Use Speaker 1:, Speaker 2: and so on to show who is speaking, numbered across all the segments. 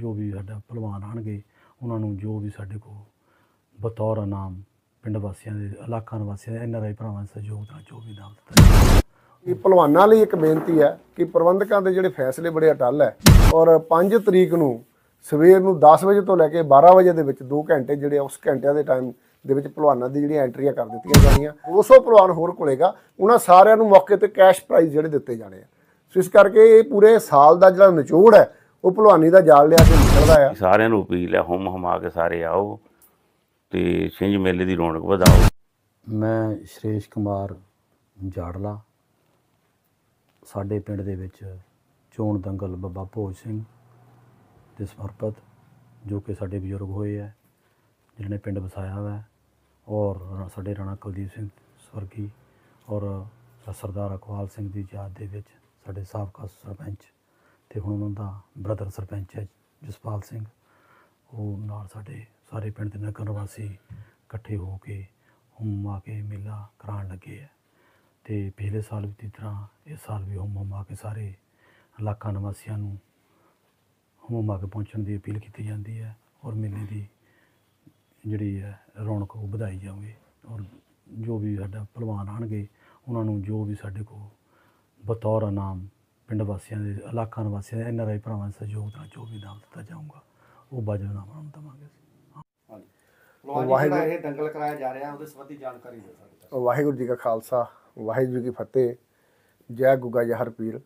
Speaker 1: ਜੋ ਵੀ ਸਾਡਾ ਭਲਵਾਨ ਆਣਗੇ ਉਹਨਾਂ ਨੂੰ ਜੋ ਵੀ ਸਾਡੇ ਕੋਲ ਬਤੌਰ ਨਾਮ ਪਿੰਡ ਵਾਸੀਆਂ ਦੇ ਇਲਾਕਾ ਵਾਸੀਆਂ ਦੇ ਐਨਆਰਆਈ ਭਰਾਵਾਂ ਦਾ ਸਹਿਯੋਗ ਦਾ ਜੋ ਵੀ ਇਨਾਮ
Speaker 2: ਦਿੱਤਾ ਇਹ ਭਲਵਾਨਾਂ ਲਈ ਇੱਕ ਬੇਨਤੀ ਹੈ ਕਿ ਪ੍ਰਬੰਧਕਾਂ ਦੇ ਜਿਹੜੇ ਫੈਸਲੇ ਬੜੇ ਅਟਲ ਹੈ ਔਰ 5 ਤਰੀਕ ਨੂੰ ਸਵੇਰ ਨੂੰ 10 ਵਜੇ ਤੋਂ ਲੈ ਕੇ 12 ਵਜੇ ਦੇ ਵਿੱਚ 2 ਘੰਟੇ ਜਿਹੜੇ ਉਸ ਘੰਟਿਆਂ ਦੇ ਟਾਈਮ ਦੇ ਵਿੱਚ ਭਲਵਾਨਾਂ ਦੀ ਜਿਹੜੀਆਂ ਐਂਟਰੀਆਂ ਕਰ ਦਿੱਤੀਆਂ ਜਾਣੀਆਂ 200 ਭਲਵਾਨ ਹੋਰ ਕੋਲੇਗਾ ਉਹਨਾਂ ਸਾਰਿਆਂ ਨੂੰ ਮੌਕੇ ਤੇ ਕੈਸ਼ ਪ੍ਰਾਈਜ਼ ਜਿਹੜੇ ਦਿੱਤੇ ਜਾਣੇ ਆ ਸੋ ਇਸ ਕਰਕੇ ਇਹ ਪੂਰੇ ਸਾਲ ਦਾ ਜਿਹੜਾ ਨਿਚੋੜ ਹੈ ਉਹ ਭਲਵਾਨੀ ਦਾ ਜਾਲ ਲਿਆ ਕੇ ਨਿਕਲਦਾ ਆ
Speaker 3: ਸਾਰਿਆਂ ਨੂੰ ਅਪੀਲ ਲਿਆ ਹਮ ਹਮਾ ਕੇ ਸਾਰੇ ਆਓ ਤੇ ਛਿੰਝ ਮੇਲੇ ਦੀ ਰੌਣਕ ਵਧਾਓ
Speaker 1: ਮੈਂ
Speaker 2: ਸ਼੍ਰੇਸ਼ ਕੁਮਾਰ ਜਾੜਲਾ
Speaker 1: ਸਾਡੇ ਪਿੰਡ ਦੇ ਵਿੱਚ ਚੋਣ ਦੰਗਲ ਬਾਬਾ ਭੋਜ ਸਿੰਘ ਦੇ ਸਮਰਪਤ ਜੋ ਕਿ ਸਾਡੇ ਬਜ਼ੁਰਗ ਹੋਏ ਆ ਜਿਨ੍ਹਾਂ ਨੇ ਪਿੰਡ ਵਸਾਇਆ ਹੋਇਆ ਹੈ ਔਰ ਸਾਡੇ ਰਾਣਾ ਕੁਲਦੀਪ ਸਿੰਘ ਸਵਰਗੀ ਔਰ ਸਰਦਾਰ ਅਕਵਾਲ ਸਿੰਘ ਦੀ ਯਾਦ ਦੇ ਵਿੱਚ ਸਾਡੇ ਸਾਬਕਾ ਸਰਪੰਚ ਤੇ ਹੁਣ ਉਹਨਾਂ ਦਾ ਬ੍ਰਦਰ ਸਰਪੰਚ ਹੈ ਜਸਪਾਲ ਸਿੰਘ ਉਹ ਨਾਲ ਸਾਡੇ ਸਾਰੇ ਪਿੰਡ ਦੇ ਨਗਰ ਵਾਸੀ ਇਕੱਠੇ ਹੋ ਕੇ ਹੁਮ ਆ ਕੇ ਮੇਲਾ ਕਰਾਣ ਲੱਗੇ ਆ ਤੇ ਪਿਛਲੇ ਸਾਲ ਵੀ ਦੀ ਤਰ੍ਹਾਂ ਇਸ ਸਾਲ ਵੀ ਹੁਮ ਆ ਕੇ ਸਾਰੇ ਇਲਾਕਾ ਨਿਵਾਸੀਆਂ ਨੂੰ ਹੁਮ ਆ ਕੇ ਪਹੁੰਚਣ ਦੀ ਅਪੀਲ ਕੀਤੀ ਜਾਂਦੀ ਹੈ ਔਰ ਮੇਲੇ ਦੀ ਜਿਹੜੀ ਹੈ ਰੌਣਕ ਉਹ ਵਧਾਈ ਜਾਵੇ ਔਰ ਜੋ ਵੀ ਸਾਡਾ ਪਹਿਲਵਾਨ ਆਣਗੇ ਉਹਨਾਂ ਨੂੰ ਜੋ ਵੀ ਸਾਡੇ ਕੋਲ ਬਤੌਰ ਇਨਾਮ ਪਿੰਡ ਵਾਸੀਆਂ ਦੇ ਇਲਾਕਾ ਵਾਸੀਆਂ ਦੇ ਐਨਆਰਆਈ ਭਰਾਵਾਂ ਦੇ ਸਹਿਯੋਗ ਨਾਲ ਜੋ ਵੀ ਨਾਮ ਦਿੱਤਾ
Speaker 2: ਜਾਊਗਾ ਉਹ ਬਾਜਵਾ ਨਾਮ ਨੂੰ ਦਵਾਂਗੇ ਵਾਹਿਗੁਰੂ ਇਹ
Speaker 4: ਦੰਗਲ ਕਰਾਇਆ ਜਾ ਰਿਹਾ ਜਾਣਕਾਰੀ ਦੇ
Speaker 2: ਵਾਹਿਗੁਰੂ ਜੀ ਦਾ ਖਾਲਸਾ ਵਾਹਿਗੁਰੂ ਜੀ ਕੀ ਫਤਿਹ ਜੈ ਗੁਗਾ ਜਹਰ ਪੀਰ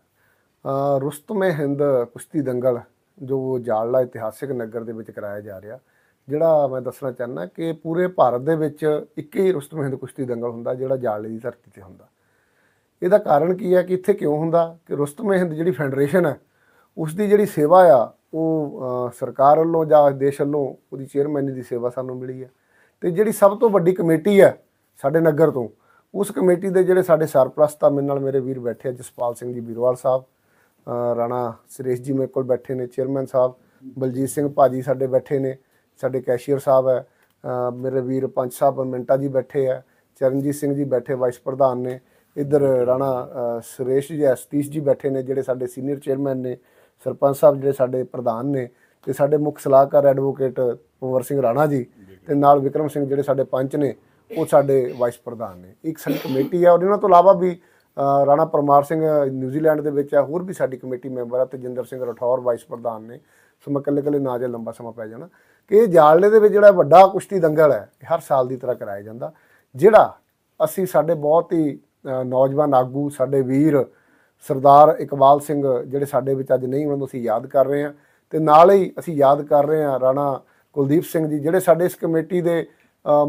Speaker 2: ਰੁਸਤਮੇ ਹਿੰਦ ਕੁਸ਼ਤੀ ਦੰਗਲ ਜੋ ਜਾਲਲਾ ਇਤਿਹਾਸਿਕ ਨਗਰ ਦੇ ਵਿੱਚ ਕਰਾਇਆ ਜਾ ਰਿਹਾ ਜਿਹੜਾ ਮੈਂ ਦੱਸਣਾ ਚਾਹੁੰਦਾ ਕਿ ਪੂਰੇ ਭਾਰਤ ਦੇ ਵਿੱਚ ਇੱਕ ਹੀ ਰੁਸਤਮੇ ਹਿੰਦ ਕੁਸ਼ਤੀ ਦੰਗਲ ਹੁੰਦਾ ਜਿਹੜਾ ਜਾਲਲੇ ਦੀ ਧਰਤੀ ਤੇ ਹੁੰਦਾ ਇਹਦਾ ਕਾਰਨ ਕੀ ਹੈ ਕਿ ਇੱਥੇ ਕਿਉਂ ਹੁੰਦਾ ਕਿ ਰੁਸਤਮ ਹਿੰਦ ਜਿਹੜੀ ਫੈਡਰੇਸ਼ਨ ਹੈ ਉਸ ਦੀ ਜਿਹੜੀ ਸੇਵਾ ਆ ਉਹ ਸਰਕਾਰ ਵੱਲੋਂ ਜਾਂ ਦੇਸ਼ ਵੱਲੋਂ ਉਹਦੀ ਚੇਅਰਮੈਨ ਦੀ ਸੇਵਾ ਸਾਨੂੰ ਮਿਲੀ ਹੈ ਤੇ ਜਿਹੜੀ ਸਭ ਤੋਂ ਵੱਡੀ ਕਮੇਟੀ ਹੈ ਸਾਡੇ ਨਗਰ ਤੋਂ ਉਸ ਕਮੇਟੀ ਦੇ ਜਿਹੜੇ ਸਾਡੇ ਆ ਮੇਰੇ ਨਾਲ ਮੇਰੇ ਵੀਰ ਬੈਠੇ ਆ ਜਸਪਾਲ ਸਿੰਘ ਜੀ ਬੀਰਵਾਲ ਸਾਹਿਬ ਰਾਣਾ ਸ੍ਰੀਸ਼ ਜੀ ਮੇਰੇ ਕੋਲ ਬੈਠੇ ਨੇ ਚੇਅਰਮੈਨ ਸਾਹਿਬ ਬਲਜੀਤ ਸਿੰਘ ਭਾਜੀ ਸਾਡੇ ਬੈਠੇ ਨੇ ਸਾਡੇ ਕੈਸ਼ੀਅਰ ਸਾਹਿਬ ਹੈ ਮੇਰੇ ਵੀਰ ਪੰਚ ਸਾਹਿਬ ਮਿੰਟਾ ਜੀ ਬੈਠੇ ਆ ਚਰਨਜੀਤ ਸਿੰਘ ਜੀ ਬੈਠੇ ਵਾਈਸ ਪ੍ਰਧਾਨ ਨੇ ਇੱਧਰ ਰਾਣਾ ਸੁਰੇਸ਼ ਜੀ ਅਸਤੀਸ਼ ਜੀ ਬੈਠੇ ਨੇ ਜਿਹੜੇ ਸਾਡੇ ਸੀਨੀਅਰ ਚੇਅਰਮੈਨ ਨੇ ਸਰਪੰਚ ਸਾਹਿਬ ਜਿਹੜੇ ਸਾਡੇ ਪ੍ਰਧਾਨ ਨੇ ਤੇ ਸਾਡੇ ਮੁੱਖ ਸਲਾਹਕਾਰ ਐਡਵੋਕੇਟ ਪਵਰ ਸਿੰਘ ਰਾਣਾ ਜੀ ਤੇ ਨਾਲ ਵਿਕਰਮ ਸਿੰਘ ਜਿਹੜੇ ਸਾਡੇ ਪੰਚ ਨੇ ਉਹ ਸਾਡੇ ਵਾਈਸ ਪ੍ਰਧਾਨ ਨੇ ਇੱਕ ਸਾਡੀ ਕਮੇਟੀ ਆ ਔਰ ਇਹਨਾਂ ਤੋਂ ਇਲਾਵਾ ਵੀ ਰਾਣਾ ਪਰਮਾਰ ਸਿੰਘ ਨਿਊਜ਼ੀਲੈਂਡ ਦੇ ਵਿੱਚ ਆ ਹੋਰ ਵੀ ਸਾਡੀ ਕਮੇਟੀ ਮੈਂਬਰ ਆ ਤੇ ਜਿੰਦਰ ਸਿੰਘ ਰਠੌਰ ਵਾਈਸ ਪ੍ਰਧਾਨ ਨੇ ਸੋ ਮੈਂ ਕੱਲੇ ਕੱਲੇ ਨਾ ਜੇ ਲੰਬਾ ਸਮਾਂ ਪੈ ਜਾਣਾ ਕਿ ਇਹ ਜਾਲਨੇ ਦੇ ਵਿੱਚ ਜਿਹੜਾ ਵੱਡਾ ਕੁਸ਼ਤੀ ਦੰਗਲ ਹੈ ਹਰ ਸਾਲ ਦੀ ਤਰ੍ਹਾਂ ਕਰਾਇਆ ਜਾਂਦਾ ਜਿਹੜਾ ਅਸੀਂ ਸਾਡੇ ਬਹੁਤ ਹੀ ਨੌਜਵਾਨ ਆਗੂ ਸਾਡੇ ਵੀਰ ਸਰਦਾਰ ਇਕਬਾਲ ਸਿੰਘ ਜਿਹੜੇ ਸਾਡੇ ਵਿੱਚ ਅੱਜ ਨਹੀਂ ਉਹਨਾਂ ਨੂੰ ਅਸੀਂ ਯਾਦ ਕਰ ਰਹੇ ਹਾਂ ਤੇ ਨਾਲ ਹੀ ਅਸੀਂ ਯਾਦ ਕਰ ਰਹੇ ਹਾਂ ਰਾਣਾ ਕੁਲਦੀਪ ਸਿੰਘ ਜੀ ਜਿਹੜੇ ਸਾਡੇ ਇਸ ਕਮੇਟੀ ਦੇ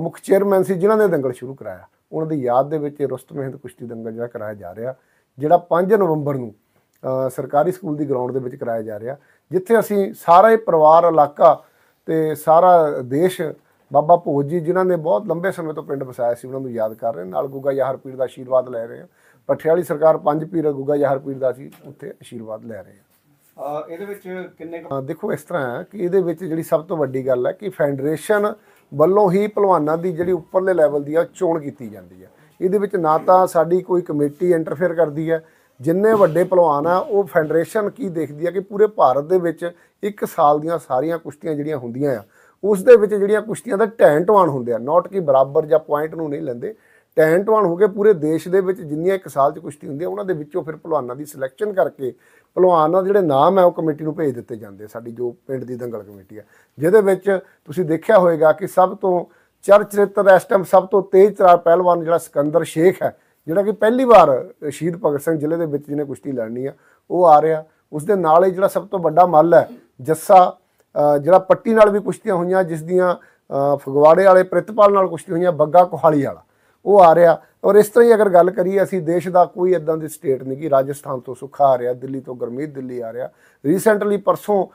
Speaker 2: ਮੁੱਖ ਚੇਅਰਮੈਨ ਸੀ ਜਿਨ੍ਹਾਂ ਨੇ ਦੰਗਲ ਸ਼ੁਰੂ ਕਰਾਇਆ ਉਹਨਾਂ ਦੀ ਯਾਦ ਦੇ ਵਿੱਚ ਰੁਸਤਮ ਹਿੰਦ ਕੁਸ਼ਤੀ ਦੰਗਲ ਜਿਹੜਾ ਕਰਾਇਆ ਜਾ ਰਿਹਾ ਜਿਹੜਾ 5 ਨਵੰਬਰ ਨੂੰ ਸਰਕਾਰੀ ਸਕੂਲ ਦੀ ਗਰਾਊਂਡ ਦੇ ਵਿੱਚ ਕਰਾਇਆ ਜਾ ਰਿਹਾ ਜਿੱਥੇ ਅਸੀਂ ਸਾਰਾ ਇਹ ਪਰਿਵਾਰ ਇਲਾਕਾ ਤੇ ਸਾਰਾ ਦੇਸ਼ ਬਾਬਾ ਭੋਜ ਜੀ ਜਿਨ੍ਹਾਂ ਨੇ ਬਹੁਤ ਲੰਬੇ ਸਮੇਂ ਤੋਂ ਪਿੰਡ ਵਸਾਇਆ ਸੀ ਉਹਨਾਂ ਨੂੰ ਯਾਦ ਕਰ ਰਹੇ ਨਾਲ ਗੁੱਗਾ ਯਾਹਰ ਪੀਰ ਦਾ ਆਸ਼ੀਰਵਾਦ ਲੈ ਰਹੇ ਹਾਂ ਪਠਿਆਲੀ ਸਰਕਾਰ ਪੰਜ ਪੀਰ ਗੁੱਗਾ ਯਾਹਰ ਪੀਰ ਦਾ ਸੀ ਉੱਥੇ ਆਸ਼ੀਰਵਾਦ ਲੈ ਰਹੇ
Speaker 4: ਹਾਂ ਇਹਦੇ ਵਿੱਚ ਕਿੰਨੇ
Speaker 2: ਦੇਖੋ ਇਸ ਤਰ੍ਹਾਂ ਹੈ ਕਿ ਇਹਦੇ ਵਿੱਚ ਜਿਹੜੀ ਸਭ ਤੋਂ ਵੱਡੀ ਗੱਲ ਹੈ ਕਿ ਫੈਡਰੇਸ਼ਨ ਵੱਲੋਂ ਹੀ ਪਹਿਲਵਾਨਾਂ ਦੀ ਜਿਹੜੀ ਉੱਪਰਲੇ ਲੈਵਲ ਦੀ ਆ ਚੋਣ ਕੀਤੀ ਜਾਂਦੀ ਹੈ ਇਹਦੇ ਵਿੱਚ ਨਾ ਤਾਂ ਸਾਡੀ ਕੋਈ ਕਮੇਟੀ ਇੰਟਰਫੇਅਰ ਕਰਦੀ ਹੈ ਜਿੰਨੇ ਵੱਡੇ ਪਹਿਲਵਾਨ ਆ ਉਹ ਫੈਡਰੇਸ਼ਨ ਕੀ ਦੇਖਦੀ ਆ ਕਿ ਪੂਰੇ ਭਾਰਤ ਦੇ ਵਿੱਚ ਇੱਕ ਸਾਲ ਦੀਆਂ ਸਾਰੀਆਂ ਕੁਸ਼ਤੀਆਂ ਜਿਹੜੀਆਂ ਹੁੰਦੀਆਂ ਆ ਉਸ ਦੇ ਵਿੱਚ ਜਿਹੜੀਆਂ ਕੁਸ਼ਤੀਆਂ ਦਾ ਟੈਨ ਟਵਾਨ ਹੁੰਦੇ ਆ ਨਾਟ ਕਿ ਬਰਾਬਰ ਜਾਂ ਪੁਆਇੰਟ ਨੂੰ ਨਹੀਂ ਲੈਂਦੇ ਟੈਨ ਟਵਾਨ ਹੋ ਕੇ ਪੂਰੇ ਦੇਸ਼ ਦੇ ਵਿੱਚ ਜਿੰਨੀਆਂ ਇੱਕ ਸਾਲ 'ਚ ਕੁਸ਼ਤੀ ਹੁੰਦੀ ਆ ਉਹਨਾਂ ਦੇ ਵਿੱਚੋਂ ਫਿਰ ਭਲਵਾਨਾਂ ਦੀ ਸਿਲੈਕਸ਼ਨ ਕਰਕੇ ਭਲਵਾਨਾਂ ਦੇ ਜਿਹੜੇ ਨਾਮ ਹੈ ਉਹ ਕਮੇਟੀ ਨੂੰ ਭੇਜ ਦਿੱਤੇ ਜਾਂਦੇ ਸਾਡੀ ਜੋ ਪਿੰਡ ਦੀ ਦੰਗਲ ਕਮੇਟੀ ਆ ਜਿਹਦੇ ਵਿੱਚ ਤੁਸੀਂ ਦੇਖਿਆ ਹੋਵੇਗਾ ਕਿ ਸਭ ਤੋਂ ਚਰਚਿਤ ਇਸ ਟਾਈਮ ਸਭ ਤੋਂ ਤੇਜ਼ ਤਰਾਰ ਪਹਿਲਵਾਨ ਜਿਹੜਾ ਸਿਕੰਦਰ ਸ਼ੇਖ ਹੈ ਜਿਹੜਾ ਕਿ ਪਹਿਲੀ ਵਾਰ ਸ਼ਹੀਦ ਭਗਤ ਸਿੰਘ ਜ਼ਿਲ੍ਹੇ ਦੇ ਵਿੱਚ ਜਿਹਨੇ ਕੁਸ਼ਤੀ ਲੜਨੀ ਆ ਉਹ ਆ ਰਿਹਾ ਉਸ ਦੇ ਨਾਲ ਹੀ ਜਿਹੜਾ ਸਭ ਤੋਂ ਵੱਡਾ ਮੱਲ ਹੈ ਜੱਸਾ ਜਿਹੜਾ ਪੱਟੀ ਨਾਲ ਵੀ ਕੁਸ਼ਤੀਆਂ ਹੋਈਆਂ ਜਿਸ ਦੀਆਂ ਫਗਵਾੜੇ ਵਾਲੇ ਪ੍ਰਿਤਪਾਲ ਨਾਲ ਕੁਸ਼ਤੀ ਹੋਈਆਂ ਬੱਗਾ ਕੋਹਾਲੀ ਵਾਲਾ ਉਹ ਆ ਰਿਹਾ ਔਰ ਇਸ ਤਰ੍ਹਾਂ ਹੀ ਅਗਰ ਗੱਲ ਕਰੀਏ ਅਸੀਂ ਦੇਸ਼ ਦਾ ਕੋਈ ਇਦਾਂ ਦੀ ਸਟੇਟ ਨਹੀਂ ਕਿ ਰਾਜਸਥਾਨ ਤੋਂ ਸੁੱਖਾ ਆ ਰਿਹਾ ਦਿੱਲੀ ਤੋਂ ਗਰਮੀ ਦਿੱਲੀ ਆ ਰਿਹਾ ਰੀਸੈਂਟਲੀ ਪਰਸੋਂ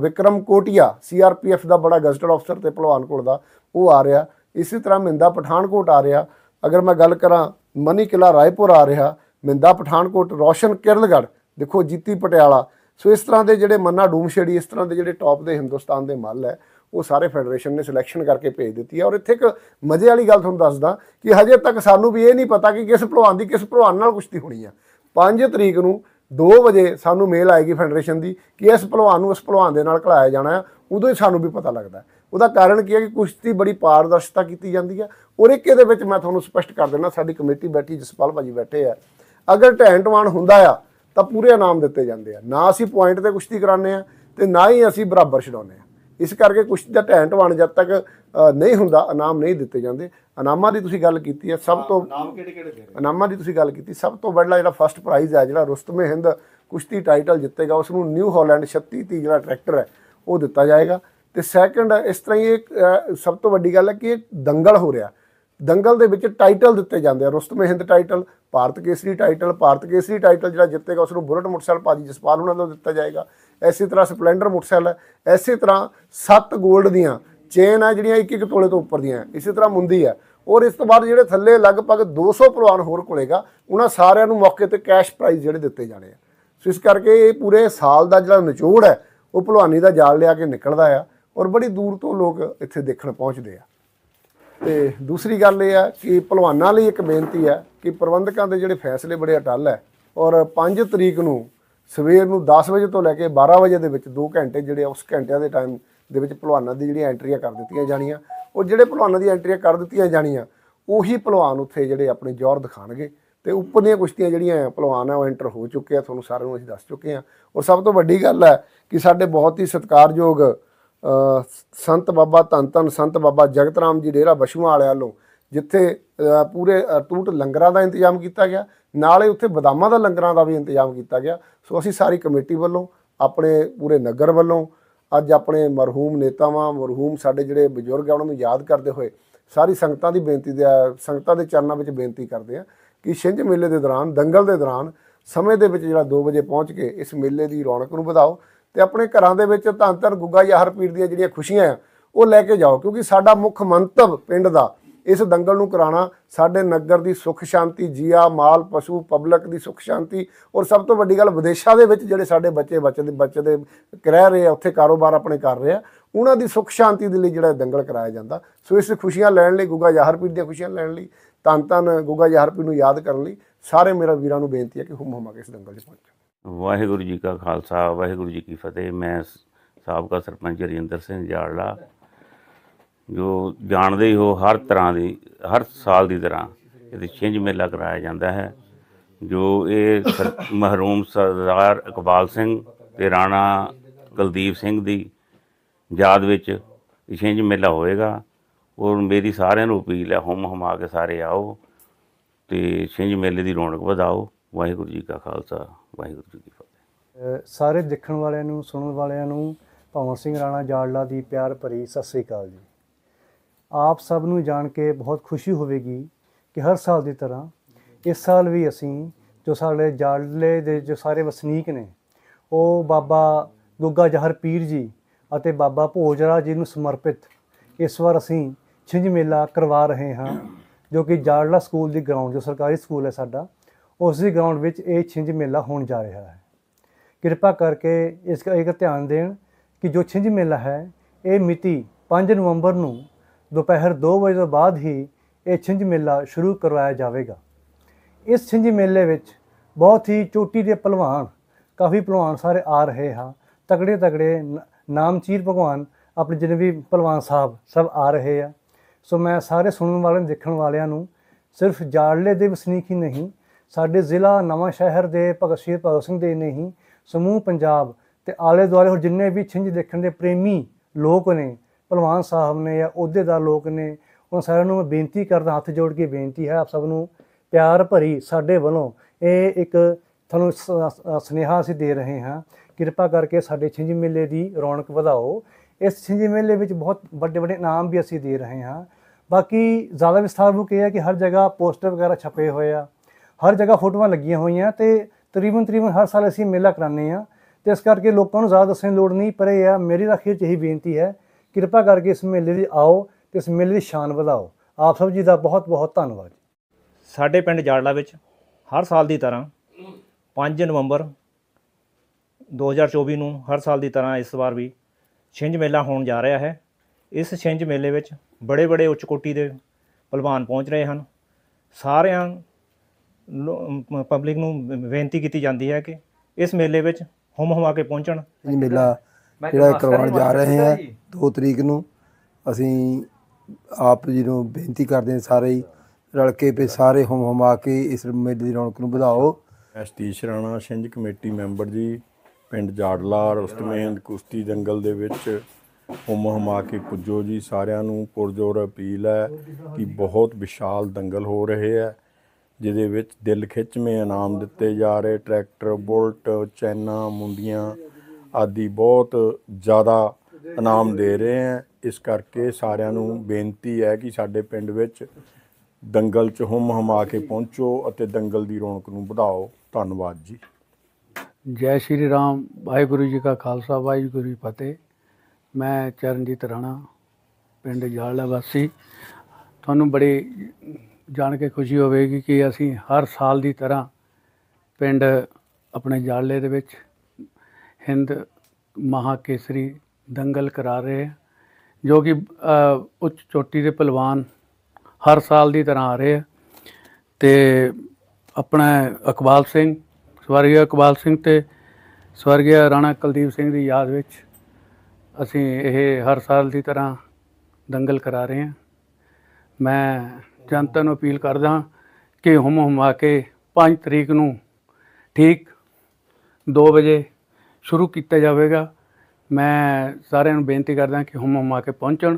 Speaker 2: ਵਿਕਰਮ ਕੋਟੀਆ ਸੀਆਰਪੀਐਫ ਦਾ ਬੜਾ ਗਜ਼ਟਡ ਅਫਸਰ ਤੇ ਭਲਵਾਨਕੋਟ ਦਾ ਉਹ ਆ ਰਿਹਾ ਇਸੇ ਤਰ੍ਹਾਂ ਮਿੰਦਾ ਪਠਾਨਕੋਟ ਆ ਰਿਹਾ ਅਗਰ ਮੈਂ ਗੱਲ ਕਰਾਂ ਮਨੀ ਕਿਲਾ ਰਾਏਪੁਰ ਆ ਰਿਹਾ ਮਿੰਦਾ ਪਠਾਨਕੋਟ ਰੋਸ਼ਨ ਕਿਰਲਗੜ ਦੇਖੋ ਜੀਤੀ ਪਟਿਆਲਾ ਸੋ ਇਸ ਤਰ੍ਹਾਂ ਦੇ ਜਿਹੜੇ ਮੰਨਾ ਡੂਮਸ਼ੇੜੀ ਇਸ ਤਰ੍ਹਾਂ ਦੇ ਜਿਹੜੇ ਟੌਪ ਦੇ ਹਿੰਦੁਸਤਾਨ ਦੇ ਮੱਲ ਹੈ ਉਹ ਸਾਰੇ ਫੈਡਰੇਸ਼ਨ ਨੇ ਸਿਲੈਕਸ਼ਨ ਕਰਕੇ ਭੇਜ ਦਿੱਤੀ ਹੈ ਔਰ ਇੱਥੇ ਇੱਕ ਮਜ਼ੇ ਵਾਲੀ ਗੱਲ ਤੁਹਾਨੂੰ ਦੱਸਦਾ ਕਿ ਹਜੇ ਤੱਕ ਸਾਨੂੰ ਵੀ ਇਹ ਨਹੀਂ ਪਤਾ ਕਿ ਕਿਸ ਭਲਵਾਨ ਦੀ ਕਿਸ ਭਲਵਾਨ ਨਾਲ ਕੁਸ਼ਤੀ ਹੋਣੀ ਆ 5 ਤਰੀਕ ਨੂੰ 2 ਵਜੇ ਸਾਨੂੰ ਮੇਲ ਆਏਗੀ ਫੈਡਰੇਸ਼ਨ ਦੀ ਕਿ ਇਸ ਭਲਵਾਨ ਨੂੰ ਇਸ ਭਲਵਾਨ ਦੇ ਨਾਲ ਖਿਲਾਇਆ ਜਾਣਾ ਹੈ ਉਦੋਂ ਹੀ ਸਾਨੂੰ ਵੀ ਪਤਾ ਲੱਗਦਾ ਉਹਦਾ ਕਾਰਨ ਕੀ ਹੈ ਕਿ ਕੁਸ਼ਤੀ ਬੜੀ ਪਾਰਦਰਸ਼ਤਾ ਕੀਤੀ ਜਾਂਦੀ ਹੈ ਔਰ ਇੱਕ ਇਹਦੇ ਵਿੱਚ ਮੈਂ ਤੁਹਾਨੂੰ ਸਪਸ਼ਟ ਕਰ ਦੇਣਾ ਸਾਡੀ ਕਮੇਟੀ ਬੈਠੀ ਜਸਪਾਲ ਭਾਜੀ ਬੈਠੇ ਆ ਅਗਰ ਟੈਂਟਵਾਨ ਹੁੰਦਾ ਆ ਤਾਂ ਪੂਰੇ ਇਨਾਮ ਦਿੱਤੇ ਜਾਂਦੇ ਆ ਨਾ ਅਸੀਂ ਪੁਆਇੰਟ ਤੇ ਕੁਸ਼ਤੀ ਕਰਾਉਂਦੇ ਆ ਤੇ ਨਾ ਹੀ ਅਸੀਂ ਬਰਾਬਰ ਛਡਾਉਂਦੇ ਆ ਇਸ ਕਰਕੇ ਕੁਸ਼ਤੀ ਦਾ ਟੈਂਟ ਵਣ ਜਦ ਤੱਕ ਨਹੀਂ ਹੁੰਦਾ ਇਨਾਮ ਨਹੀਂ ਦਿੱਤੇ ਜਾਂਦੇ ਇਨਾਮਾਂ ਦੀ ਤੁਸੀਂ ਗੱਲ ਕੀਤੀ ਹੈ ਸਭ ਤੋਂ ਇਨਾਮ ਕਿਹੜੇ ਕਿਹੜੇ ਦੇ ਇਨਾਮਾਂ ਦੀ ਤੁਸੀਂ ਗੱਲ ਕੀਤੀ ਸਭ ਤੋਂ ਵੱਡਾ ਜਿਹੜਾ ਫਰਸਟ ਪ੍ਰਾਈਜ਼ ਹੈ ਜਿਹੜਾ ਰੁਸਤਮ ਹਿੰਦ ਕੁਸ਼ਤੀ ਟਾਈਟਲ ਜਿੱਤੇਗਾ ਉਸ ਨੂੰ ਨਿਊ ਹਾਲੈਂਡ 36 ਤੀ ਜਿਹੜਾ ਟਰੈਕਟਰ ਹੈ ਉਹ ਦਿੱਤਾ ਜਾਏਗਾ ਤੇ ਸੈਕੰਡ ਇਸ ਤਰ੍ਹਾਂ ਹੀ ਇਹ ਸਭ ਤੋਂ ਵੱਡੀ ਗੱਲ ਹੈ ਕਿ ਇਹ ਦੰਗਲ ਹੋ ਰਿਹਾ ਦੰਗਲ ਦੇ ਵਿੱਚ ਟਾਈਟਲ ਦਿੱਤੇ ਜਾਂਦੇ ਆ Rustam Hind title Bharat Kesari title Bharat Kesari title ਜਿਹੜਾ ਜਿੱਤੇਗਾ ਉਸ ਨੂੰ ਬੁਲਟ ਮੋਟਰਸਾਈਕਲ ਭਾਜੀ ਜਸਪਾਲ ਉਹਨਾਂ ਨੂੰ ਦਿੱਤਾ ਜਾਏਗਾ ਐਸੀ ਤਰ੍ਹਾਂ ਸਪਲੈਂਡਰ ਮੋਟਰਸਾਈਕਲ ਹੈ ਐਸੀ ਤਰ੍ਹਾਂ 7 골ਡ ਦੀਆਂ ਚੇਨ ਆ ਜਿਹੜੀਆਂ ਇੱਕ ਇੱਕ ਤੋਲੇ ਤੋਂ ਉੱਪਰ ਦੀਆਂ ਇਸੇ ਤਰ੍ਹਾਂ ਮੁੰਦੀ ਆ ਔਰ ਇਸ ਤੋਂ ਬਾਅਦ ਜਿਹੜੇ ਥੱਲੇ ਲਗਭਗ 200 ਪ੍ਰਵਾਨ ਹੋਰ ਕੋਲੇਗਾ ਉਹਨਾਂ ਸਾਰਿਆਂ ਨੂੰ ਮੌਕੇ ਤੇ ਕੈਸ਼ ਪ੍ਰਾਈਜ਼ ਜਿਹੜੇ ਦਿੱਤੇ ਜਾਣੇ ਆ ਸੋ ਇਸ ਕਰਕੇ ਇਹ ਪੂਰੇ ਸਾਲ ਦਾ ਜਿਹੜਾ ਨਿਚੋੜ ਹੈ ਉਹ ਪਹਿਲਵਾਨੀ ਦਾ ਜਾਲ ਲਿਆ ਕੇ ਨਿਕਲਦਾ ਆ ਔਰ ਬੜੀ ਦੂਰ ਤੋਂ ਲੋਕ ਇੱਥੇ ਦੇਖਣ ਪਹੁੰਚਦੇ ਆ ਤੇ ਦੂਸਰੀ ਗੱਲ ਇਹ ਆ ਕਿ ਭਲਵਾਨਾਂ ਲਈ ਇੱਕ ਬੇਨਤੀ ਹੈ ਕਿ ਪ੍ਰਬੰਧਕਾਂ ਦੇ ਜਿਹੜੇ ਫੈਸਲੇ ਬੜੇ ਅਟਲ ਹੈ ਔਰ 5 ਤਰੀਕ ਨੂੰ ਸਵੇਰ ਨੂੰ 10 ਵਜੇ ਤੋਂ ਲੈ ਕੇ 12 ਵਜੇ ਦੇ ਵਿੱਚ 2 ਘੰਟੇ ਜਿਹੜੇ ਉਸ ਘੰਟਿਆਂ ਦੇ ਟਾਈਮ ਦੇ ਵਿੱਚ ਭਲਵਾਨਾਂ ਦੀ ਜਿਹੜੀਆਂ ਐਂਟਰੀਆਂ ਕਰ ਦਿੱਤੀਆਂ ਜਾਣੀਆਂ ਉਹ ਜਿਹੜੇ ਭਲਵਾਨਾਂ ਦੀ ਐਂਟਰੀਆਂ ਕਰ ਦਿੱਤੀਆਂ ਜਾਣੀਆਂ ਉਹੀ ਭਲਵਾਨ ਉੱਥੇ ਜਿਹੜੇ ਆਪਣੇ ਜ਼ੋਰ ਦਿਖਾਣਗੇ ਤੇ ਉੱਪਰ ਦੀਆਂ ਕੁਸ਼ਤੀਆਂ ਜਿਹੜੀਆਂ ਭਲਵਾਨ ਆ ਉਹ ਐਂਟਰ ਹੋ ਚੁੱਕੇ ਆ ਤੁਹਾਨੂੰ ਸਾਰਿਆਂ ਨੂੰ ਅਸੀਂ ਦੱਸ ਚੁੱਕੇ ਆ ਔਰ ਸਭ ਤੋਂ ਵੱਡੀ ਗੱਲ ਹੈ ਕਿ ਸਾਡੇ ਬਹੁਤ ਹੀ ਸਤਿਕਾਰਯੋਗ ਸੰਤ ਬਾਬਾ ਧੰਨ ਧੰਨ ਸੰਤ ਬਾਬਾ ਜਗਤ ਰਾਮ ਜੀ ਡੇਰਾ ਬਸ਼ੂਆਂ ਵਾਲਿਆਂ ਵੱਲੋਂ ਜਿੱਥੇ ਪੂਰੇ ਟੂਟ ਲੰਗਰਾਂ ਦਾ ਇੰਤਜ਼ਾਮ ਕੀਤਾ ਗਿਆ ਨਾਲੇ ਉੱਥੇ ਬਦਾਮਾਂ ਦਾ ਲੰਗਰਾਂ ਦਾ ਵੀ ਇੰਤਜ਼ਾਮ ਕੀਤਾ ਗਿਆ ਸੋ ਅਸੀਂ ਸਾਰੀ ਕਮੇਟੀ ਵੱਲੋਂ ਆਪਣੇ ਪੂਰੇ ਨਗਰ ਵੱਲੋਂ ਅੱਜ ਆਪਣੇ ਮਰਹੂਮ ਨੇਤਾਵਾਂ ਮਰਹੂਮ ਸਾਡੇ ਜਿਹੜੇ ਬਜ਼ੁਰਗ ਆ ਉਹਨਾਂ ਨੂੰ ਯਾਦ ਕਰਦੇ ਹੋਏ ਸਾਰੀ ਸੰਗਤਾਂ ਦੀ ਬੇਨਤੀ ਦੇ ਸੰਗਤਾਂ ਦੇ ਚਰਨਾਂ ਵਿੱਚ ਬੇਨਤੀ ਕਰਦੇ ਆ ਕਿ ਛਿੰਝ ਮੇਲੇ ਦੇ ਦੌਰਾਨ ਦੰਗਲ ਦੇ ਦੌਰਾਨ ਸਮੇਂ ਦੇ ਵਿੱਚ ਜਿਹੜਾ 2 ਵਜੇ ਪਹੁੰਚ ਕੇ ਇਸ ਮੇਲੇ ਦੀ ਰੌਣਕ ਨੂੰ ਵਧਾਓ ਤੇ ਆਪਣੇ ਘਰਾਂ ਦੇ ਵਿੱਚ ਧੰਨ ਧੰਨ ਗੁੱਗਾ ਯਾਹਰ ਪੀਰ ਦੀਆਂ ਜਿਹੜੀਆਂ ਖੁਸ਼ੀਆਂ ਆ ਉਹ ਲੈ ਕੇ ਜਾਓ ਕਿਉਂਕਿ ਸਾਡਾ ਮੁੱਖ ਮੰਤਵ ਪਿੰਡ ਦਾ ਇਸ ਦੰਗਲ ਨੂੰ ਕਰਾਣਾ ਸਾਡੇ ਨਗਰ ਦੀ ਸੁਖ ਸ਼ਾਂਤੀ ਜੀਆ ਮਾਲ ਪਸ਼ੂ ਪਬਲਿਕ ਦੀ ਸੁਖ ਸ਼ਾਂਤੀ ਔਰ ਸਭ ਤੋਂ ਵੱਡੀ ਗੱਲ ਵਿਦੇਸ਼ਾਂ ਦੇ ਵਿੱਚ ਜਿਹੜੇ ਸਾਡੇ ਬੱਚੇ ਬੱਚੇ ਦੇ ਬੱਚੇ ਦੇ ਕਰਹਿ ਰਹੇ ਆ ਉੱਥੇ ਕਾਰੋਬਾਰ ਆਪਣੇ ਕਰ ਰਹੇ ਆ ਉਹਨਾਂ ਦੀ ਸੁਖ ਸ਼ਾਂਤੀ ਦੇ ਲਈ ਜਿਹੜਾ ਦੰਗਲ ਕਰਾਇਆ ਜਾਂਦਾ ਸੋ ਇਸ ਖੁਸ਼ੀਆਂ ਲੈਣ ਲਈ ਗੁੱਗਾ ਯਾਹਰਪੀਰ ਦੀਆਂ ਖੁਸ਼ੀਆਂ ਲੈਣ ਲਈ ਤਨ ਤਨ ਗੁੱਗਾ ਜਹਰਪੀਰ ਨੂੰ ਯਾਦ ਕਰਨ ਲਈ ਸਾਰੇ ਮੇਰਾ ਵੀਰਾਂ ਨੂੰ ਬੇਨਤੀ ਹੈ ਕਿ ਹੁਮ ਹੁਮਾ ਕੇ ਇਸ ਦੰਗਲ 'ਚ ਪਹੁੰਚੋ
Speaker 3: ਵਾਹਿਗੁਰੂ ਜੀ ਕਾ ਖਾਲਸਾ ਵਾਹਿਗੁਰੂ ਜੀ ਕੀ ਫਤਿਹ ਮੈਂ ਸਾਬਕਾ ਸਰਪੰਚ ਰਜਿੰਦਰ ਸਿੰਘ ਜਾੜਲਾ ਜੋ ਜਾਣਦੇ ਹੀ ਹੋ ਹਰ ਤਰ੍ਹਾਂ ਦੀ ਹਰ ਸਾਲ ਦੀ ਤਰ੍ਹਾਂ ਇਹਦੇ ਛਿੰਝ ਮੇਲਾ ਕਰਾਇਆ ਜਾਂਦਾ ਹੈ ਜੋ ਇਹ ਮਹਰੂਮ ਸਰਦਾਰ ਇਕਬਾਲ ਸਿੰਘ ਤੇ ਰਾਣਾ ਕੁਲਦੀਪ ਸਿੰਘ ਦੀ ਯਾਦ ਵਿੱਚ ਛਿੰਝ ਮੇਲਾ ਹੋਏਗਾ ਔਰ ਮੇਰੀ ਸਾਰਿਆਂ ਨੂੰ ਅਪੀਲ ਹੈ ਹਮ ਹਮ ਆ ਕੇ ਸਾਰੇ ਆਓ ਤੇ ਛਿੰਝ ਮੇਲੇ ਦੀ ਰੌਣਕ ਵਧਾਓ ਵਾਹਿਗੁਰੂ ਜੀ ਕਾ ਖਾਲਸਾ ਵਾਹਿਗੁਰੂ ਜੀ ਕੀ
Speaker 4: ਫਤਿਹ ਸਾਰੇ ਦੇਖਣ ਵਾਲਿਆਂ ਨੂੰ ਸੁਣਨ ਵਾਲਿਆਂ ਨੂੰ ਭਵਨ ਸਿੰਘ ਰਾਣਾ ਜਾੜਲਾ ਦੀ ਪਿਆਰ ਭਰੀ ਸਤਿ ਸ੍ਰੀ ਅਕਾਲ ਜੀ ਆਪ ਸਭ ਨੂੰ ਜਾਣ ਕੇ ਬਹੁਤ ਖੁਸ਼ੀ ਹੋਵੇਗੀ ਕਿ ਹਰ ਸਾਲ ਦੀ ਤਰ੍ਹਾਂ ਇਸ ਸਾਲ ਵੀ ਅਸੀਂ ਜੋ ਸਾਡੇ ਜਾੜਲੇ ਦੇ ਜੋ ਸਾਰੇ ਵਸਨੀਕ ਨੇ ਉਹ ਬਾਬਾ ਗੁੱਗਾ ਜਹਰ ਪੀਰ ਜੀ ਅਤੇ ਬਾਬਾ ਭੋਜਰਾ ਜੀ ਨੂੰ ਸਮਰਪਿਤ ਇਸ ਵਾਰ ਅਸੀਂ ਛਿੰਝ ਮੇਲਾ ਕਰਵਾ ਰਹੇ ਹਾਂ ਜੋ ਕਿ ਜਾੜਲਾ ਸਕੂਲ ਦੀ ਗਰਾਊਂਡ ਜੋ ਸਰਕਾਰੀ ਸਕੂਲ ਹੈ ਸਾਡਾ ਉਸ ਦੀ ਗਰਾਊਂਡ ਵਿੱਚ ਇਹ ਛਿੰਝ ਮੇਲਾ ਹੋਣ ਜਾ ਰਿਹਾ ਹੈ ਕਿਰਪਾ ਕਰਕੇ ਇਸ ਦਾ ਇੱਕ ਧਿਆਨ ਦੇਣ ਕਿ ਜੋ ਛਿੰਝ ਮੇਲਾ ਹੈ ਇਹ ਮਿਤੀ 5 ਨਵੰਬਰ ਨੂੰ ਦੁਪਹਿਰ 2 ਵਜੇ ਤੋਂ ਬਾਅਦ ਹੀ ਇਹ ਛਿੰਝ ਮੇਲਾ ਸ਼ੁਰੂ ਕਰਵਾਇਆ ਜਾਵੇਗਾ ਇਸ ਛਿੰਝ ਮੇਲੇ ਵਿੱਚ ਬਹੁਤ ਹੀ ਚੋਟੀ ਦੇ ਪਹਿਲਵਾਨ ਕਾਫੀ ਪਹਿਲਵਾਨ ਸਾਰੇ ਆ ਰਹੇ ਹਾਂ ਤਗੜੇ ਤਗੜੇ ਨਾਮਚੀਰ ਭਗਵਾਨ ਆਪਣੇ ਜਿੰਨੇ ਵੀ ਪਹਿਲਵਾਨ ਸਾਹਿਬ ਸਭ ਆ ਰਹੇ ਆ ਸੋ ਮੈਂ ਸਾਰੇ ਸੁਣਨ ਵਾਲਿਆਂ ਦੇਖਣ ਵਾਲਿਆਂ ਨੂੰ ਸਿਰਫ ਜਾੜਲੇ ਦੇ ਵਸਨੀਕ ਹੀ ਨਹੀਂ ਸਾਡੇ ਜ਼ਿਲ੍ਹਾ ਨਵਾਂ ਸ਼ਹਿਰ ਦੇ ਭਗਤ ਸ਼ਹੀਦ ਭਗਤ ਸਿੰਘ ਦੇ ਨਹੀਂ ਸਮੂਹ ਪੰਜਾਬ ਤੇ ਆਲੇ ਦੁਆਲੇ ਹੋਰ ਜਿੰਨੇ ਵੀ ਛਿੰਝ ਦੇਖਣ ਦੇ ਪ੍ਰੇਮੀ ਲੋਕ ਨੇ ਭਲਵਾਨ ਸਾਹਿਬ ਨੇ ਜਾਂ ਅਹੁਦੇਦਾਰ ਲੋਕ ਨੇ ਉਹ ਸਾਰਿਆਂ ਨੂੰ ਮੈਂ ਬੇਨਤੀ ਕਰਦਾ ਹੱਥ ਜੋੜ ਕੇ ਬੇਨਤੀ ਹੈ ਆਪ ਸਭ ਨੂੰ ਪਿਆਰ ਭਰੀ ਸਾਡੇ ਵੱਲੋਂ ਇਹ ਇੱਕ ਤੁਹਾਨੂੰ ਸੁਨੇਹਾ ਅਸੀਂ ਦੇ ਰਹੇ ਹਾਂ ਕਿਰਪਾ ਕਰਕੇ ਸਾਡੇ ਛਿੰਝ ਮੇਲੇ ਦੀ ਰੌਣਕ ਵਧਾਓ ਇਸ ਛਿੰਝ ਮੇਲੇ ਵਿੱਚ ਬਹੁਤ ਵੱਡੇ ਵੱਡੇ ਇਨਾਮ ਵੀ ਅਸੀਂ ਦੇ ਰਹੇ ਹਾਂ ਬਾਕੀ ਜ਼ਿਆਦਾ ਵਿਸਥਾਰ ਨੂੰ ਕਿਹਾ ਹੈ ਕਿ ਹਰ ਜਗ੍ਹਾ ਪੋਸਟਰ ਵਗੈਰਾ ਛਪੇ ਹੋਏ ਆ ਹਰ ਜਗ੍ਹਾ ਫੋਟੋਆਂ ਲੱਗੀਆਂ ਹੋਈਆਂ ਤੇ ਤਕਰੀਬਨ ਤਕਰੀਬਨ ਹਰ ਸਾਲ ਅਸੀਂ ਮੇਲਾ ਕਰਾਉਂਦੇ ਆ ਤੇ ਇਸ ਕਰਕੇ ਲੋਕਾਂ ਨੂੰ ਜ਼ਿਆਦਾ ਦੱਸਣ ਦੀ ਲੋੜ ਨਹੀਂ ਪਰ ਇਹ ਆ ਮੇਰੀ ਅਖੀਰ ਚ ਇਹੀ ਬੇਨਤੀ ਹੈ ਕਿਰਪਾ ਕਰਕੇ ਇਸ ਮੇਲੇ ਦੀ ਆਓ ਤੇ ਇਸ ਮੇਲੇ ਦੀ ਸ਼ਾਨ ਵਧਾਓ ਆਪ ਸਭ ਜੀ ਦਾ ਬਹੁਤ ਬਹੁਤ ਧੰਨਵਾਦ ਸਾਡੇ ਪਿੰਡ ਜਾੜਲਾ ਵਿੱਚ ਹਰ ਸਾਲ ਦੀ ਤਰ੍ਹਾਂ 5 ਨਵੰਬਰ 2024 ਨੂੰ ਹਰ ਸਾਲ ਦੀ ਤਰ੍ਹਾਂ ਇਸ ਵਾਰ ਵੀ ਛਿੰਜ ਮੇਲਾ ਹੋਣ ਜਾ ਰਿਹਾ ਹੈ ਇਸ ਛਿੰਜ ਮੇਲੇ ਵਿੱਚ ਬੜੇ-ਬੜੇ ਉੱਚ ਕੋਟੀ ਦੇ ਪਹਿਲਵਾਨ ਪਹੁੰਚ ਰਹੇ ਹਨ ਸਾਰਿਆਂ ਪਬਲਿਕ ਨੂੰ ਬੇਨਤੀ ਕੀਤੀ ਜਾਂਦੀ ਹੈ ਕਿ ਇਸ ਮੇਲੇ ਵਿੱਚ ਹਮ ਹਮਾ ਕੇ ਪਹੁੰਚਣ ਇਹ ਮੇਲਾ ਜਿਹੜਾ ਕਰਵਾਉਣ ਜਾ ਰਹੇ ਹਾਂ 2 ਤਰੀਕ ਨੂੰ ਅਸੀਂ ਆਪ ਜੀ ਨੂੰ ਬੇਨਤੀ ਕਰਦੇ ਹਾਂ ਸਾਰੇ ਰਲ ਕੇ ਵੀ ਸਾਰੇ ਹਮ ਹਮਾ ਕੇ ਇਸ ਮੇਲੇ ਦੀ ਰੌਣਕ ਨੂੰ ਵਧਾਓ
Speaker 2: ਐਸਤੀਸ਼ ਰਾਣਾ ਸਿੰਘ ਕਮੇਟੀ ਮੈਂਬਰ ਜੀ ਪਿੰਡ ਜਾੜਲਾ ਰਸਤਮੇਂਦ ਕੁਸ਼ਤੀ ਜੰਗਲ ਦੇ ਵਿੱਚ ਹੁਮ ਹਮਾ ਕੇ ਪੁੱਜੋ ਜੀ ਸਾਰਿਆਂ ਨੂੰ ਪੁਰਜ਼ੋਰ ਅਪੀਲ ਹੈ ਕਿ ਬਹੁਤ ਵਿਸ਼ਾਲ ਦੰਗਲ ਹੋ ਰਹੇ ਹੈ ਜਿਹਦੇ ਵਿੱਚ ਦਿਲ ਖਿੱਚਵੇਂ ਇਨਾਮ ਦਿੱਤੇ ਜਾ ਰਹੇ ਟਰੈਕਟਰ ਬੁਲਟ ਚੈਨਾ ਮੁੰਡੀਆਂ ਆਦੀ ਬਹੁਤ ਜ਼ਿਆਦਾ ਇਨਾਮ ਦੇ ਰਹੇ ਆ ਇਸ ਕਰਕੇ ਸਾਰਿਆਂ ਨੂੰ ਬੇਨਤੀ ਹੈ ਕਿ ਸਾਡੇ ਪਿੰਡ ਵਿੱਚ ਦੰਗਲ 'ਚ ਹਮ ਹਮਾ ਕੇ ਪਹੁੰਚੋ ਅਤੇ ਦੰਗਲ ਦੀ ਰੌਣਕ ਨੂੰ ਵਧਾਓ ਧੰਨਵਾਦ ਜੀ
Speaker 3: ਜੈ ਸ਼੍ਰੀ ਰਾਮ ਵਾਹਿਗੁਰੂ ਜੀ ਕਾ ਖਾਲਸਾ ਵਾਹਿਗੁਰੂ ਜੀ ਫਤਿਹ ਮੈਂ ਚਰਨਜੀਤ ਰਾਣਾ ਪਿੰਡ ਜਾਲਾ ਵਾਸੀ ਤੁਹਾਨੂੰ ਬੜੇ ਜਾਣ ਕੇ ਖੁਸ਼ੀ ਹੋਵੇਗੀ ਕਿ ਅਸੀਂ ਹਰ ਸਾਲ ਦੀ ਤਰ੍ਹਾਂ ਪਿੰਡ ਆਪਣੇ ਜਾਲੇ ਦੇ ਵਿੱਚ ਹਿੰਦ ਮਹਾ ਕੇਸਰੀ ਦੰਗਲ ਕਰਾ ਰਹੇ ਜੋ ਕਿ ਉੱਚ ਚੋਟੀ ਦੇ ਪਹਿਲਵਾਨ ਹਰ ਸਾਲ ਦੀ ਤਰ੍ਹਾਂ ਆ ਰਹੇ ਆ ਤੇ ਆਪਣਾ ਅਕਬਾਲ ਸਿੰਘ ਸਵਰਗੀ ਅਕਬਾਲ ਸਿੰਘ ਤੇ ਸਵਰਗੀ ਰਾਣਾ ਕੁਲਦੀਪ ਸਿੰਘ ਦੀ ਯਾਦ ਵਿੱਚ ਅਸੀਂ ਇਹ ਹਰ ਸਾਲ ਦੀ ਤਰ੍ਹਾਂ ਦੰਗਲ ਕਰਾ ਰਹੇ ਹਾਂ ਮੈਂ ਜਨਤਾ ਨੂੰ ਅਪੀਲ ਕਰਦਾ ਕਿ ਹਮ ਹਮਾ ਕੇ 5 ਤਰੀਕ ਨੂੰ ਠੀਕ 2 ਵਜੇ ਸ਼ੁਰੂ ਕੀਤਾ ਜਾਵੇਗਾ ਮੈਂ ਸਾਰਿਆਂ ਨੂੰ ਬੇਨਤੀ ਕਰਦਾ ਕਿ ਹਮ ਹਮਾ ਕੇ ਪਹੁੰਚਣ